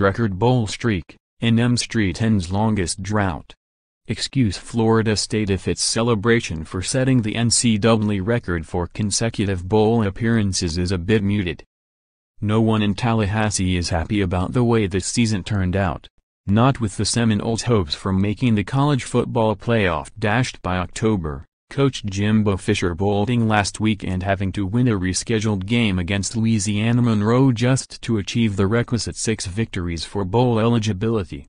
record bowl streak, and M Street ends longest drought. Excuse Florida State if its celebration for setting the NCAA record for consecutive bowl appearances is a bit muted. No one in Tallahassee is happy about the way this season turned out, not with the Seminoles' hopes for making the college football playoff dashed by October. Coach Jimbo Fisher bolting last week and having to win a rescheduled game against Louisiana Monroe just to achieve the requisite six victories for bowl eligibility.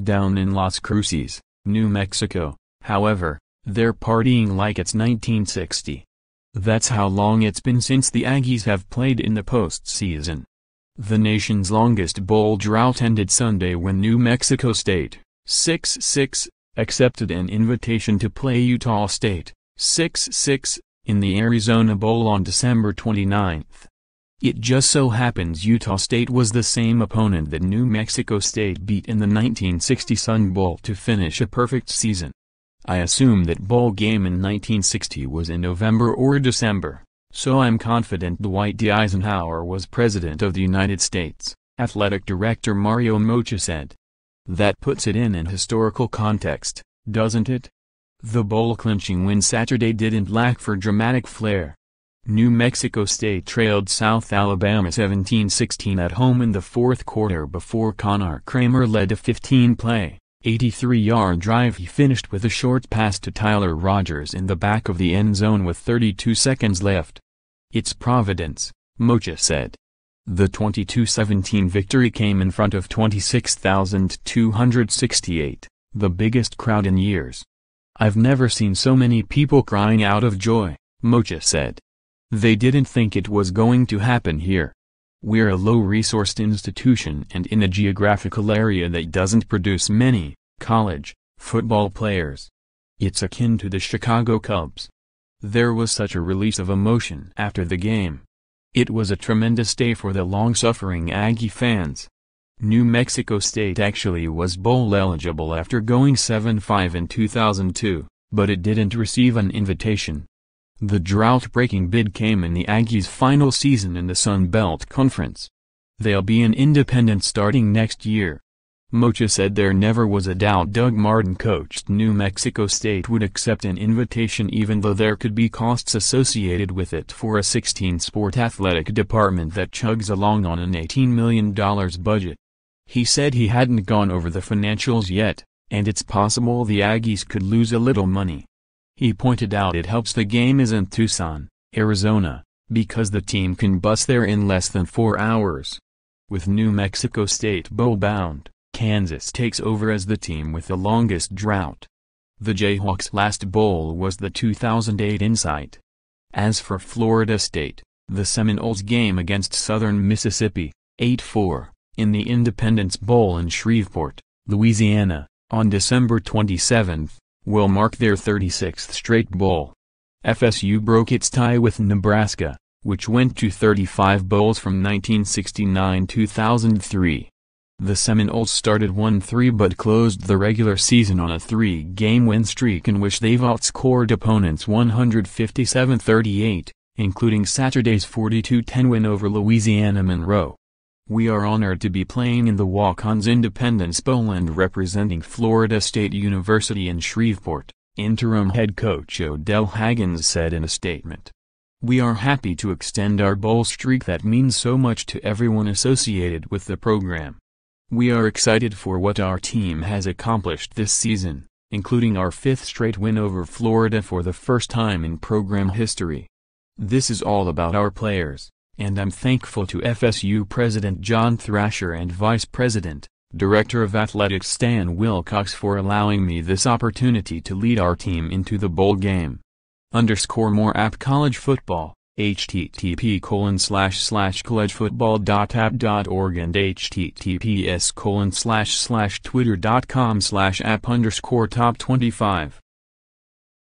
Down in Las Cruces, New Mexico, however, they're partying like it's 1960. That's how long it's been since the Aggies have played in the postseason. The nation's longest bowl drought ended Sunday when New Mexico State, 6-6, accepted an invitation to play Utah State. 6-6, in the Arizona Bowl on December 29. It just so happens Utah State was the same opponent that New Mexico State beat in the 1960 Sun Bowl to finish a perfect season. I assume that bowl game in 1960 was in November or December, so I'm confident Dwight D. Eisenhower was President of the United States, Athletic Director Mario Mocha said. That puts it in an historical context, doesn't it? The bowl clinching win Saturday didn't lack for dramatic flair. New Mexico State trailed South Alabama 17-16 at home in the fourth quarter before Connor Kramer led a 15-play, 83-yard drive he finished with a short pass to Tyler Rogers in the back of the end zone with 32 seconds left. It's Providence, Mocha said. The 22-17 victory came in front of 26,268, the biggest crowd in years. I've never seen so many people crying out of joy, Mocha said. They didn't think it was going to happen here. We're a low-resourced institution and in a geographical area that doesn't produce many college football players. It's akin to the Chicago Cubs. There was such a release of emotion after the game. It was a tremendous day for the long-suffering Aggie fans, New Mexico State actually was bowl eligible after going 7-5 in 2002, but it didn't receive an invitation. The drought-breaking bid came in the Aggies' final season in the Sun Belt Conference. They'll be an independent starting next year. Mocha said there never was a doubt Doug Martin coached New Mexico State would accept an invitation even though there could be costs associated with it for a 16-sport athletic department that chugs along on an $18 million budget. He said he hadn't gone over the financials yet, and it's possible the Aggies could lose a little money. He pointed out it helps the game is in Tucson, Arizona, because the team can bus there in less than four hours. With New Mexico State bowl bound, Kansas takes over as the team with the longest drought. The Jayhawks' last bowl was the 2008 Insight. As for Florida State, the Seminoles game against Southern Mississippi, 8 4 in the Independence Bowl in Shreveport, Louisiana, on December 27, will mark their 36th straight bowl. FSU broke its tie with Nebraska, which went to 35 bowls from 1969-2003. The Seminoles started 1-3 but closed the regular season on a three-game win streak in which they've outscored opponents 157-38, including Saturday's 42-10 win over Louisiana Monroe. We are honored to be playing in the Walk-Ons Independence Bowl and representing Florida State University in Shreveport, interim head coach Odell Haggins said in a statement. We are happy to extend our bowl streak that means so much to everyone associated with the program. We are excited for what our team has accomplished this season, including our fifth straight win over Florida for the first time in program history. This is all about our players, and I'm thankful to FSU President John Thrasher and Vice President, Director of Athletics Stan Wilcox for allowing me this opportunity to lead our team into the bowl game. Underscore more app college football, http colon slash slash collegefootball.app.org and https colon slash slash twitter.com slash app underscore top 25.